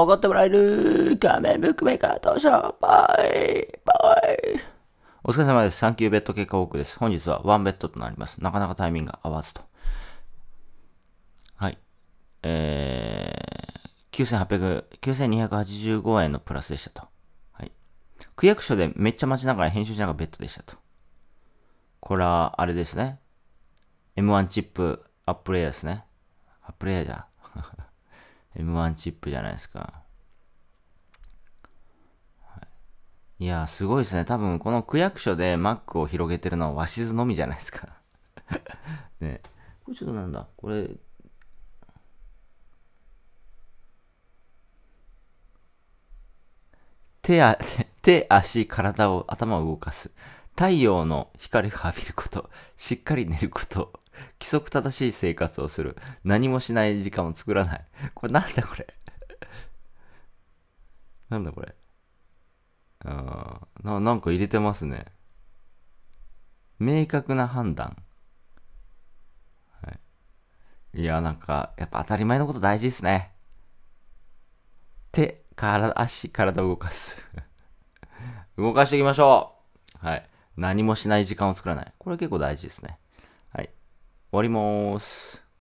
おごってもらえる仮面ブックメーカー当初バイバイお疲れ様です。サンキューベッド結果多くです。本日はワンベッドとなります。なかなかタイミングが合わずと。はい。えー、9285円のプラスでしたと。はい。区役所でめっちゃ待ちながら編集しながらベッドでしたと。これは、あれですね。M1 チップアップレイヤーですね。アップレイヤーじゃ。M1 チップじゃないですか。いやすごいですね。多分、この区役所で Mac を広げてるのは鷲津のみじゃないですか ねこれちょっとなんだこれ、手や、手、足、体を、頭を動かす。太陽の光を浴びること、しっかり寝ること、規則正しい生活をする、何もしない時間を作らない。これなんだこれ なんだこれあななんか入れてますね。明確な判断。はい、いや、なんか、やっぱ当たり前のこと大事ですね。手、から、足、体を動かす 動かしていきましょうはい。何もしない時間を作らない。これ結構大事ですね。はい。終わりまーす。